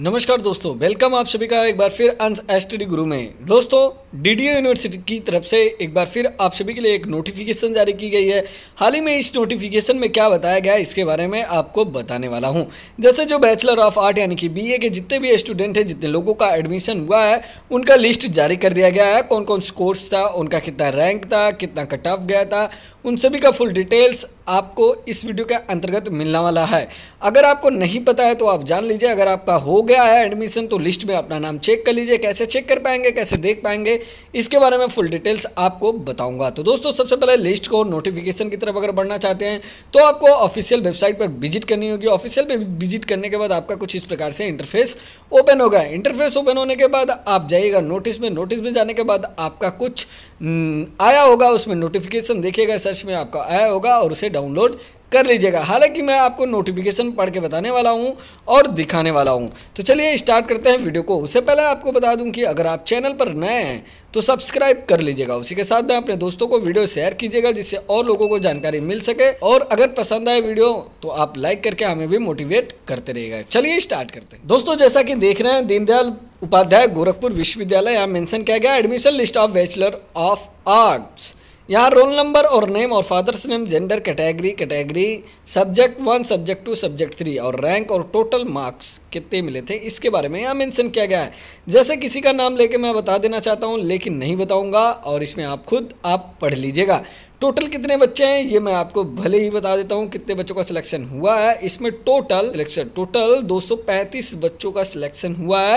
नमस्कार दोस्तों वेलकम आप सभी का एक बार फिर अंश एस गुरु में दोस्तों डीडीओ यूनिवर्सिटी की तरफ से एक बार फिर आप सभी के लिए एक नोटिफिकेशन जारी की गई है हाल ही में इस नोटिफिकेशन में क्या बताया गया इसके बारे में आपको बताने वाला हूं जैसे जो बैचलर ऑफ आर्ट यानी कि बीए के जितने भी स्टूडेंट हैं जितने लोगों का एडमिशन हुआ है उनका लिस्ट जारी कर दिया गया है कौन कौन कोर्स था उनका कितना रैंक था कितना कट ऑफ गया था उन सभी का फुल डिटेल्स आपको इस वीडियो के अंतर्गत मिलने वाला है अगर आपको नहीं पता है तो आप जान लीजिए अगर आपका हो गया है एडमिशन तो लिस्ट में अपना नाम चेक कर लीजिए कैसे चेक कर पाएंगे कैसे देख पाएंगे इसके बारे में फुल डिटेल्स आपको बताऊंगा तो दोस्तों सबसे पहले लिस्ट को नोटिफिकेशन की तरफ अगर बढ़ना चाहते हैं तो आपको ऑफिशियल वेबसाइट पर विजिट करनी होगी ऑफिशियल विजिट करने के बाद आपका कुछ इस प्रकार से इंटरफेस ओपन होगा इंटरफेस ओपन होने के बाद आप जाइएगा नोटिस में नोटिस में जाने के बाद आपका कुछ हम्म, आया होगा उसमें नोटिफिकेशन देखिएगा सर्च में आपका आया होगा और उसे डाउनलोड कर लीजिएगा हालांकि मैं आपको नोटिफिकेशन पढ़ के बताने वाला हूँ और दिखाने वाला हूँ तो चलिए स्टार्ट करते हैं वीडियो को उससे पहले आपको बता दूं कि अगर आप चैनल पर नए हैं तो सब्सक्राइब कर लीजिएगा उसी के साथ में अपने दोस्तों को वीडियो शेयर कीजिएगा जिससे और लोगों को जानकारी मिल सके और अगर पसंद आए वीडियो तो आप लाइक करके हमें भी मोटिवेट करते रहिएगा चलिए स्टार्ट करते हैं दोस्तों जैसा कि देख रहे हैं दीनदयाल उपाध्याय गोरखपुर विश्वविद्यालय यहाँ मेंशन किया गया admission list of bachelor of arts यहाँ रोल नंबर और नेम और father's name gender category category subject one subject two subject three और रैंक और टोटल मार्क्स कितने मिले थे इसके बारे में यहाँ मेंशन किया गया है जैसे किसी का नाम लेके मैं बता देना चाहता हूँ लेकिन नहीं बताऊँगा और इसमें आप खुद आप पढ़ लीजिएगा टोटल कितने बच्चे हैं ये मैं आपको भले ही बता देता हूँ कितने बच्चों का सिलेक्शन हुआ है इसमें टोटल सिलेक्शन टोटल 235 बच्चों का सिलेक्शन हुआ है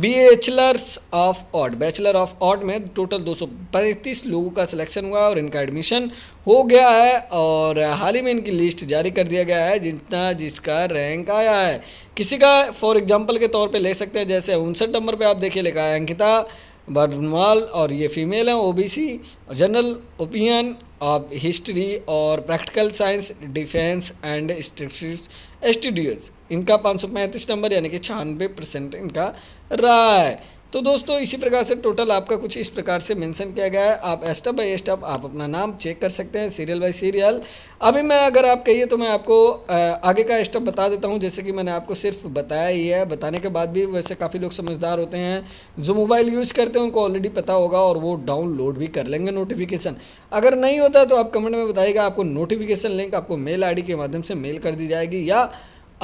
bachelors of arts bachelor of arts में टोटल 235 लोगों का सिलेक्शन हुआ है और इनका एडमिशन हो गया है और हाल ही में इनकी लिस्ट जारी कर दिया गया है जितना जिसका रैंक आया है किसी का फॉर एग्जाम्पल के तौर पर ले सकते हैं जैसे उनसठ नंबर पर आप देखिए लिखा है अंकिता बर्नवाल और ये फीमेल हैं OBC C general opinion of history और practical science defence and studies इनका पाँच सौ पैंतीस नंबर यानी कि छियानवे परसेंट इनका रहा है तो दोस्तों इसी प्रकार से टोटल आपका कुछ इस प्रकार से मेंशन किया गया है आप स्टेप बाय स्टेप आप अपना नाम चेक कर सकते हैं सीरियल बाय सीरियल अभी मैं अगर आप कहिए तो मैं आपको आगे का स्टेप बता देता हूं जैसे कि मैंने आपको सिर्फ बताया ही है बताने के बाद भी वैसे काफ़ी लोग समझदार होते हैं जो मोबाइल यूज़ करते हैं उनको ऑलरेडी पता होगा और वो डाउनलोड भी कर लेंगे नोटिफिकेशन अगर नहीं होता तो आप कमेंट में बताइएगा आपको नोटिफिकेशन लिंक आपको मेल आई के माध्यम से मेल कर दी जाएगी या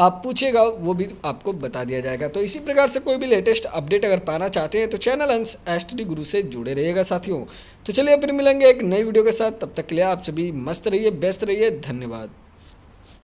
आप पूछेगा वो भी आपको बता दिया जाएगा तो इसी प्रकार से कोई भी लेटेस्ट अपडेट अगर पाना चाहते हैं तो चैनल अंश एस गुरु से जुड़े रहिएगा साथियों तो चलिए फिर मिलेंगे एक नई वीडियो के साथ तब तक के लिए आप सभी मस्त रहिए बेस्त रहिए धन्यवाद